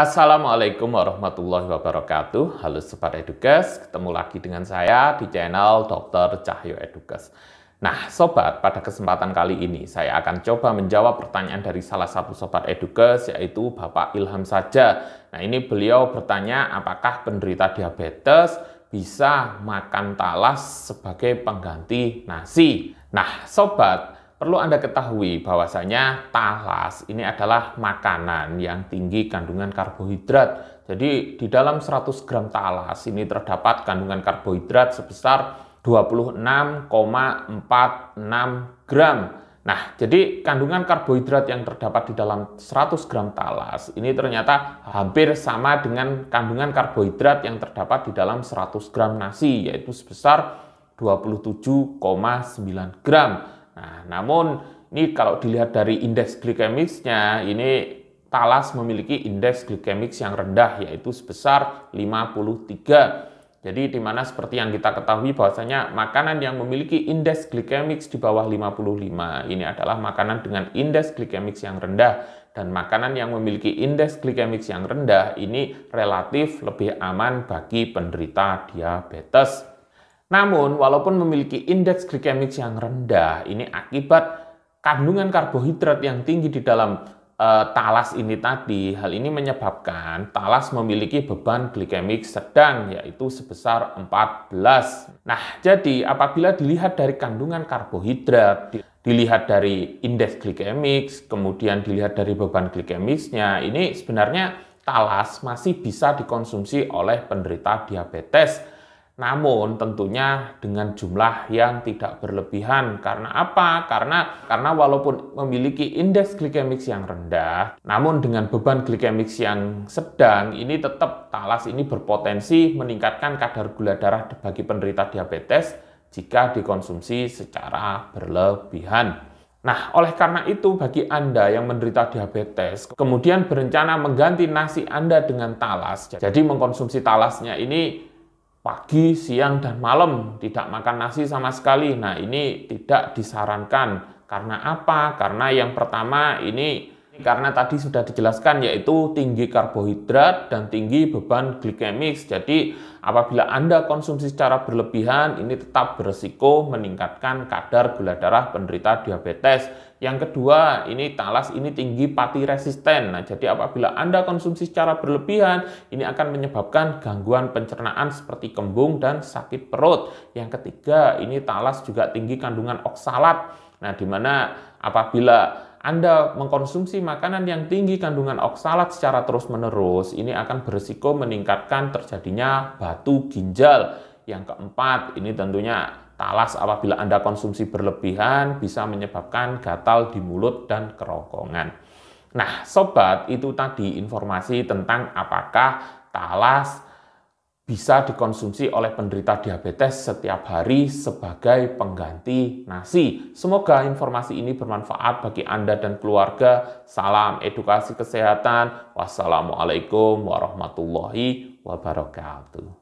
Assalamualaikum warahmatullahi wabarakatuh. Halo Sobat Edukes, ketemu lagi dengan saya di channel Dr. Cahyo Edukes. Nah, sobat, pada kesempatan kali ini saya akan coba menjawab pertanyaan dari salah satu sobat edukes, yaitu Bapak Ilham saja. Nah, ini beliau bertanya apakah penderita diabetes bisa makan talas sebagai pengganti nasi. Nah, sobat, Perlu Anda ketahui bahwasanya talas ini adalah makanan yang tinggi kandungan karbohidrat. Jadi di dalam 100 gram talas ini terdapat kandungan karbohidrat sebesar 26,46 gram. Nah, jadi kandungan karbohidrat yang terdapat di dalam 100 gram talas ini ternyata hampir sama dengan kandungan karbohidrat yang terdapat di dalam 100 gram nasi, yaitu sebesar 27,9 gram. Nah, namun ini kalau dilihat dari indeks glikemisnya, ini talas memiliki indeks glikemik yang rendah yaitu sebesar 53. Jadi di mana seperti yang kita ketahui bahwasanya makanan yang memiliki indeks glikemik di bawah 55 ini adalah makanan dengan indeks glikemik yang rendah dan makanan yang memiliki indeks glikemik yang rendah ini relatif lebih aman bagi penderita diabetes. Namun, walaupun memiliki indeks glikemik yang rendah, ini akibat kandungan karbohidrat yang tinggi di dalam e, talas ini tadi. Hal ini menyebabkan talas memiliki beban glikemik sedang, yaitu sebesar 14. Nah, jadi apabila dilihat dari kandungan karbohidrat, dilihat dari indeks glikemik, kemudian dilihat dari beban glikemiknya, ini sebenarnya talas masih bisa dikonsumsi oleh penderita diabetes namun tentunya dengan jumlah yang tidak berlebihan. Karena apa? Karena karena walaupun memiliki indeks glikemik yang rendah, namun dengan beban glikemik yang sedang ini tetap talas ini berpotensi meningkatkan kadar gula darah bagi penderita diabetes jika dikonsumsi secara berlebihan. Nah, oleh karena itu bagi Anda yang menderita diabetes, kemudian berencana mengganti nasi Anda dengan talas. Jadi mengkonsumsi talasnya ini pagi, siang, dan malam tidak makan nasi sama sekali. Nah, ini tidak disarankan. Karena apa? Karena yang pertama ini karena tadi sudah dijelaskan yaitu tinggi karbohidrat dan tinggi beban glikemik. Jadi apabila Anda konsumsi secara berlebihan ini tetap beresiko meningkatkan kadar gula darah penderita diabetes. Yang kedua, ini talas ini tinggi pati resisten. Nah, jadi apabila Anda konsumsi secara berlebihan, ini akan menyebabkan gangguan pencernaan seperti kembung dan sakit perut. Yang ketiga, ini talas juga tinggi kandungan oksalat. Nah, di mana apabila anda mengkonsumsi makanan yang tinggi kandungan oksalat secara terus-menerus, ini akan berisiko meningkatkan terjadinya batu ginjal. Yang keempat, ini tentunya talas apabila Anda konsumsi berlebihan bisa menyebabkan gatal di mulut dan kerongkongan. Nah, sobat, itu tadi informasi tentang apakah talas bisa dikonsumsi oleh penderita diabetes setiap hari sebagai pengganti nasi. Semoga informasi ini bermanfaat bagi Anda dan keluarga. Salam edukasi kesehatan. Wassalamualaikum warahmatullahi wabarakatuh.